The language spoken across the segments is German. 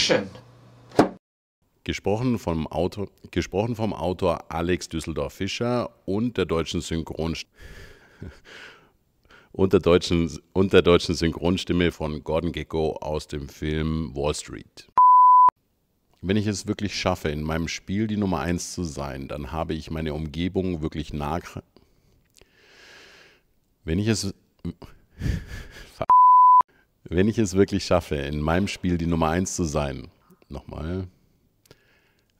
Action. Gesprochen vom, Autor, gesprochen vom Autor Alex Düsseldorf-Fischer und der deutschen Synchron und der deutschen, und der deutschen Synchronstimme von Gordon Gecko aus dem Film Wall Street. Wenn ich es wirklich schaffe, in meinem Spiel die Nummer 1 zu sein, dann habe ich meine Umgebung wirklich nah. Wenn ich es. Wenn ich es wirklich schaffe, in meinem Spiel die Nummer 1 zu sein, nochmal.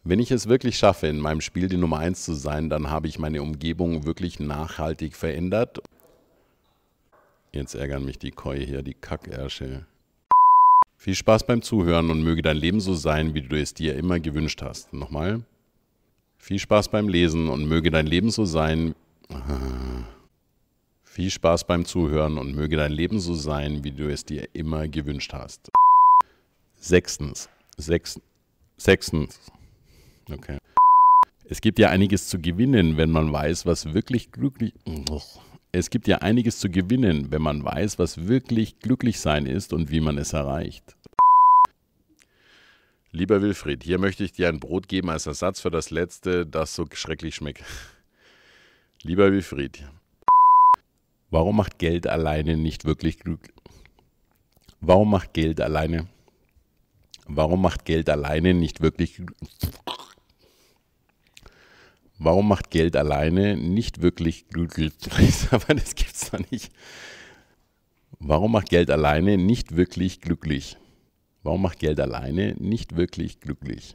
Wenn ich es wirklich schaffe, in meinem Spiel die Nummer 1 zu sein, dann habe ich meine Umgebung wirklich nachhaltig verändert. Jetzt ärgern mich die Koi hier, die Kackersche. Viel Spaß beim Zuhören und möge dein Leben so sein, wie du es dir immer gewünscht hast. Nochmal. Viel Spaß beim Lesen und möge dein Leben so sein. Aha. Viel Spaß beim Zuhören und möge dein Leben so sein, wie du es dir immer gewünscht hast. Sechstens. Sechs, sechstens. Okay. Es gibt ja einiges zu gewinnen, wenn man weiß, was wirklich glücklich. Es gibt ja einiges zu gewinnen, wenn man weiß, was wirklich glücklich sein ist und wie man es erreicht. Lieber Wilfried, hier möchte ich dir ein Brot geben als Ersatz für das letzte, das so schrecklich schmeckt. Lieber Wilfried, Warum macht Geld alleine nicht wirklich glücklich? Warum macht Geld alleine? Warum macht Geld alleine nicht wirklich Warum macht Geld alleine nicht wirklich glücklich? Aber das gibt's doch nicht. Warum macht Geld alleine nicht wirklich glücklich? Warum macht Geld alleine nicht wirklich glücklich?